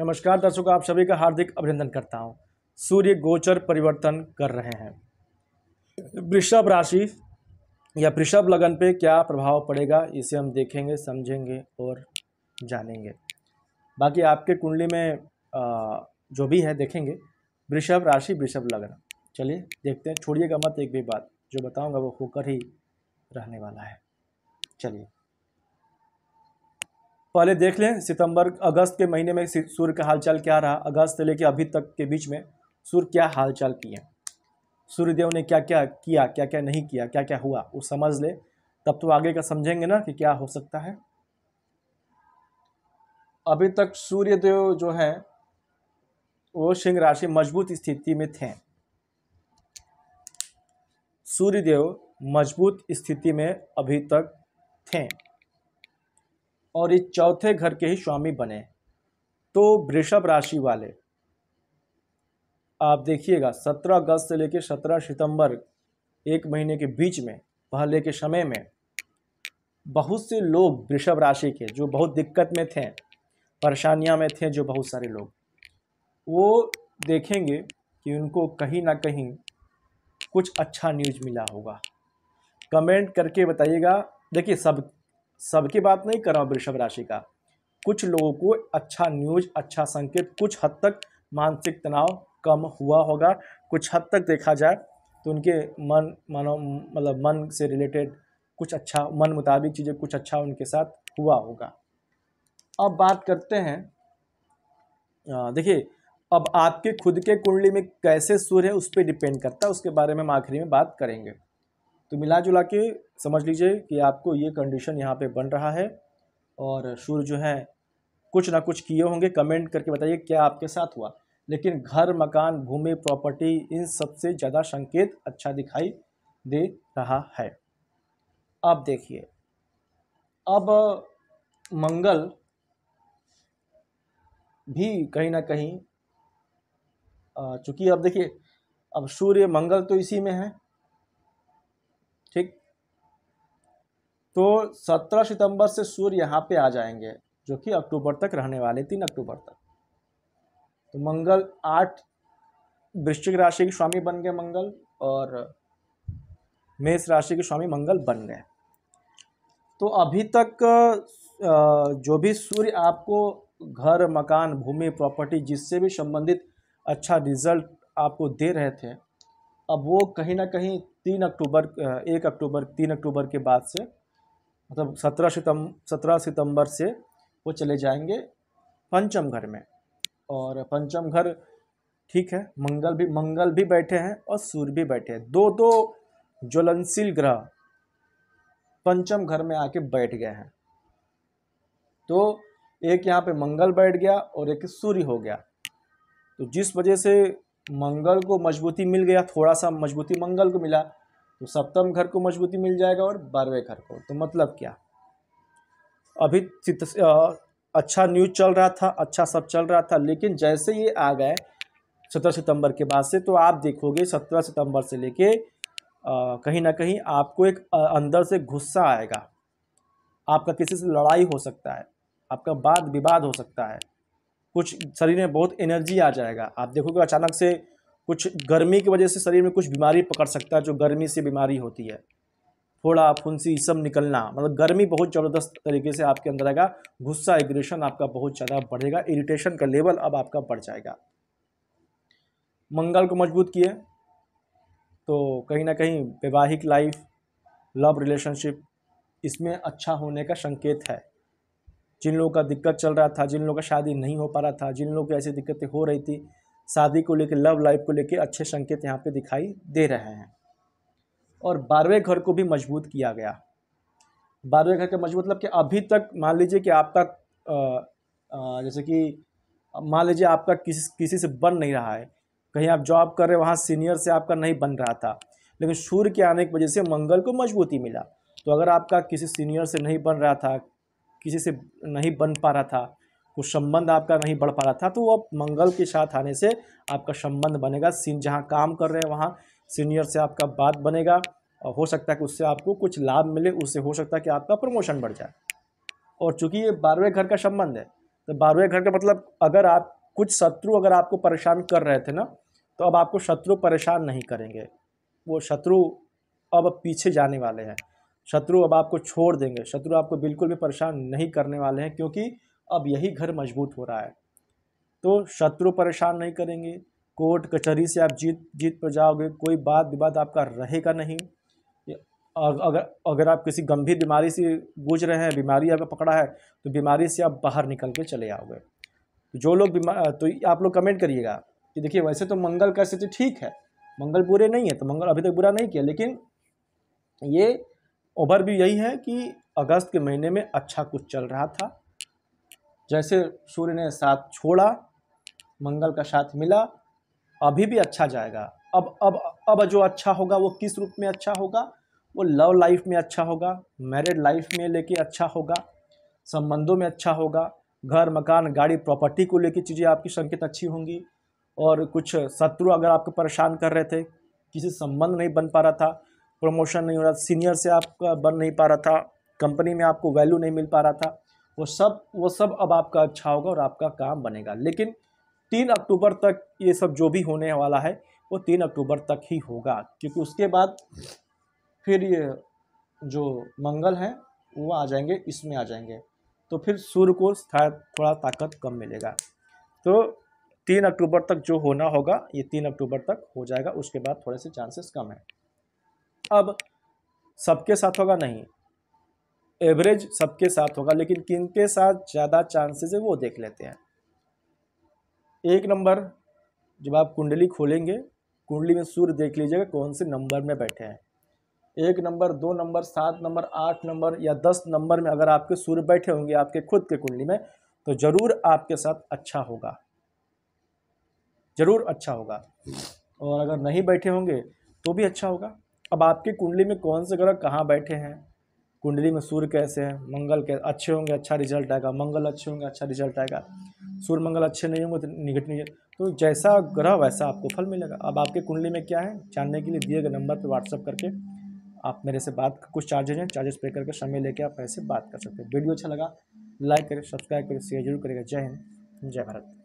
नमस्कार दर्शकों आप सभी का हार्दिक अभिनंदन करता हूँ सूर्य गोचर परिवर्तन कर रहे हैं वृषभ राशि या वृषभ लगन पे क्या प्रभाव पड़ेगा इसे हम देखेंगे समझेंगे और जानेंगे बाकी आपके कुंडली में जो भी है देखेंगे वृषभ राशि वृषभ लगन चलिए देखते हैं छोड़िएगा मत एक भी बात जो बताऊंगा वो होकर ही रहने वाला है चलिए पहले देख लें सितंबर अगस्त के महीने में सूर्य का हालचाल क्या रहा अगस्त से लेकर अभी तक के बीच में सूर्य क्या हालचाल किए सूर्यदेव ने क्या क्या किया क्या क्या नहीं किया क्या क्या हुआ वो समझ ले तब तो आगे का समझेंगे ना कि क्या हो सकता है अभी तक सूर्यदेव जो हैं वो सिंह राशि मजबूत स्थिति में थे सूर्यदेव मजबूत स्थिति में अभी तक थे और इस चौथे घर के ही स्वामी बने तो वृषभ राशि वाले आप देखिएगा सत्रह अगस्त से लेकर सत्रह सितंबर एक महीने के बीच में पहले के समय में बहुत से लोग वृषभ राशि के जो बहुत दिक्कत में थे परेशानियाँ में थे जो बहुत सारे लोग वो देखेंगे कि उनको कहीं ना कहीं कुछ अच्छा न्यूज मिला होगा कमेंट करके बताइएगा देखिए सब सबकी बात नहीं कर रहा हूँ वृषभ राशि का कुछ लोगों को अच्छा न्यूज अच्छा संकेत कुछ हद तक मानसिक तनाव कम हुआ होगा कुछ हद तक देखा जाए तो उनके मन मानो मतलब मन से रिलेटेड कुछ अच्छा मन मुताबिक चीज़ें कुछ अच्छा उनके साथ हुआ होगा अब बात करते हैं देखिए अब आपके खुद के कुंडली में कैसे सूर्य है उस पर डिपेंड करता है उसके बारे में हम आखिरी में बात करेंगे तो मिला जुला के समझ लीजिए कि आपको ये कंडीशन यहाँ पे बन रहा है और सूर्य जो है कुछ ना कुछ किए होंगे कमेंट करके बताइए क्या आपके साथ हुआ लेकिन घर मकान भूमि प्रॉपर्टी इन सबसे ज़्यादा संकेत अच्छा दिखाई दे रहा है अब देखिए अब मंगल भी कहीं ना कहीं चूँकि अब देखिए अब सूर्य मंगल तो इसी में है तो 17 सितंबर से सूर्य यहाँ पे आ जाएंगे जो कि अक्टूबर तक रहने वाले तीन अक्टूबर तक तो मंगल आठ वृश्चिक राशि के स्वामी बन गए मंगल और मेष राशि के स्वामी मंगल बन गए तो अभी तक जो भी सूर्य आपको घर मकान भूमि प्रॉपर्टी जिससे भी संबंधित अच्छा रिजल्ट आपको दे रहे थे अब वो कहीं ना कहीं तीन अक्टूबर एक अक्टूबर तीन अक्टूबर के बाद से मतलब सत्रह सितम सत्रह सितंबर से वो चले जाएंगे पंचम घर में और पंचम घर ठीक है मंगल भी मंगल भी बैठे हैं और सूर्य भी बैठे हैं दो दो ज्वलनशील ग्रह पंचम घर में आके बैठ गए हैं तो एक यहाँ पे मंगल बैठ गया और एक सूर्य हो गया तो जिस वजह से मंगल को मजबूती मिल गया थोड़ा सा मजबूती मंगल को मिला तो सप्तम घर को मजबूती मिल जाएगा और बारहवें घर को तो मतलब क्या अभी अच्छा न्यूज चल रहा था अच्छा सब चल रहा था लेकिन जैसे ये आ गए सत्रह सितंबर के बाद से तो आप देखोगे सत्रह सितंबर से लेके कहीं ना कहीं आपको एक अंदर से गुस्सा आएगा आपका किसी से लड़ाई हो सकता है आपका वाद विवाद हो सकता है कुछ शरीर में बहुत एनर्जी आ जाएगा आप देखोगे अचानक से कुछ गर्मी की वजह से शरीर में कुछ बीमारी पकड़ सकता है जो गर्मी से बीमारी होती है थोड़ा फुंसी सब निकलना मतलब गर्मी बहुत ज़बरदस्त तरीके से आपके अंदर आएगा गुस्सा एग्रेशन आपका बहुत ज़्यादा बढ़ेगा इरिटेशन का लेवल अब आपका बढ़ जाएगा मंगल को मजबूत किए तो कहीं ना कहीं वैवाहिक लाइफ लव रिलेशनशिप इसमें अच्छा होने का संकेत है जिन लोगों का दिक्कत चल रहा था जिन लोगों का शादी नहीं हो पा रहा था जिन लोगों की ऐसी दिक्कतें हो रही थी शादी को लेकर लव लाइफ को लेकर अच्छे संकेत यहाँ पे दिखाई दे रहे हैं और बारहवें घर को भी मजबूत किया गया बारहवें घर का मजबूत मतलब कि अभी तक मान लीजिए कि आपका आ, आ, जैसे कि मान लीजिए आपका किसी किसी से बन नहीं रहा है कहीं आप जॉब कर रहे वहाँ सीनियर से आपका नहीं बन रहा था लेकिन सूर्य के आने की वजह से मंगल को मजबूती मिला तो अगर आपका किसी सीनियर से नहीं बन रहा था किसी से नहीं बन पा रहा था कुछ संबंध आपका नहीं बढ़ पा रहा था तो वो मंगल के साथ आने से आपका संबंध बनेगा सीन जहाँ काम कर रहे हैं वहाँ सीनियर से आपका बात बनेगा और हो सकता है कि उससे आपको कुछ लाभ मिले उससे हो सकता है कि आपका प्रमोशन बढ़ जाए और चूंकि ये बारहवें घर का संबंध है तो बारहवें घर का मतलब अगर आप कुछ शत्रु अगर आपको परेशान कर रहे थे ना तो अब आपको शत्रु परेशान नहीं करेंगे वो शत्रु अब पीछे जाने वाले हैं शत्रु अब आपको छोड़ देंगे शत्रु आपको बिल्कुल भी परेशान नहीं करने वाले हैं क्योंकि अब यही घर मजबूत हो रहा है तो शत्रु परेशान नहीं करेंगे कोर्ट कचहरी से आप जीत जीत पर जाओगे कोई बात विवाद आपका रहेगा नहीं अगर अगर आप किसी गंभीर बीमारी से गूज रहे हैं बीमारी आपका पकड़ा है तो बीमारी से आप बाहर निकल के चले आओगे तो जो लोग बीमार तो आप लोग कमेंट करिएगा कि देखिए वैसे तो मंगल का स्थिति ठीक है मंगल बुरे नहीं है तो मंगल अभी तक बुरा नहीं किया लेकिन ये ओवर भी यही है कि अगस्त के महीने में अच्छा कुछ चल रहा था जैसे सूर्य ने साथ छोड़ा मंगल का साथ मिला अभी भी अच्छा जाएगा अब अब अब जो अच्छा होगा वो किस रूप में अच्छा होगा वो लव लाइफ में अच्छा होगा मैरिड लाइफ में लेके अच्छा होगा संबंधों में अच्छा होगा घर मकान गाड़ी प्रॉपर्टी को लेके चीज़ें आपकी संकेत अच्छी होंगी और कुछ शत्रु अगर आपको परेशान कर रहे थे किसी संबंध नहीं बन पा रहा था प्रमोशन नहीं हो रहा सीनियर से आपका बन नहीं पा रहा था कंपनी में आपको वैल्यू नहीं मिल पा रहा था वो सब वो सब अब आपका अच्छा होगा और आपका काम बनेगा लेकिन तीन अक्टूबर तक ये सब जो भी होने वाला है वो तीन अक्टूबर तक ही होगा क्योंकि उसके बाद फिर ये जो मंगल हैं वो आ जाएंगे इसमें आ जाएंगे तो फिर सूर्य को थोड़ा ताकत कम मिलेगा तो तीन अक्टूबर तक जो होना होगा ये तीन अक्टूबर तक हो जाएगा उसके बाद थोड़े से चांसेस कम है अब सबके साथ होगा नहीं एवरेज सबके साथ होगा लेकिन किन के साथ ज़्यादा चांसेस है वो देख लेते हैं एक नंबर जब आप कुंडली खोलेंगे कुंडली में सूर्य देख लीजिएगा कौन से नंबर में बैठे हैं एक नंबर दो नंबर सात नंबर आठ नंबर या दस नंबर में अगर आपके सूर्य बैठे होंगे आपके खुद के कुंडली में तो ज़रूर आपके साथ अच्छा होगा ज़रूर अच्छा होगा और अगर नहीं बैठे होंगे तो भी अच्छा होगा अब आपके कुंडली में कौन से ग्रह कहाँ बैठे हैं कुंडली में सूर्य कैसे हैं मंगल के अच्छे होंगे अच्छा रिजल्ट आएगा मंगल अच्छे होंगे अच्छा रिजल्ट आएगा सूर्य मंगल अच्छे नहीं होंगे तो निगेटिव तो जैसा ग्रह वैसा आपको फल मिलेगा अब आपके कुंडली में क्या है जानने के लिए दिए गए नंबर पर व्हाट्सअप करके आप मेरे से बात कुछ चार्जेज हैं चार्जेस पे करके समय लेके आप ऐसे बात कर सकते हैं वीडियो अच्छा लगा लाइक करें सब्सक्राइब करें शेयर जरूर करेगा जय हिंद जय भारत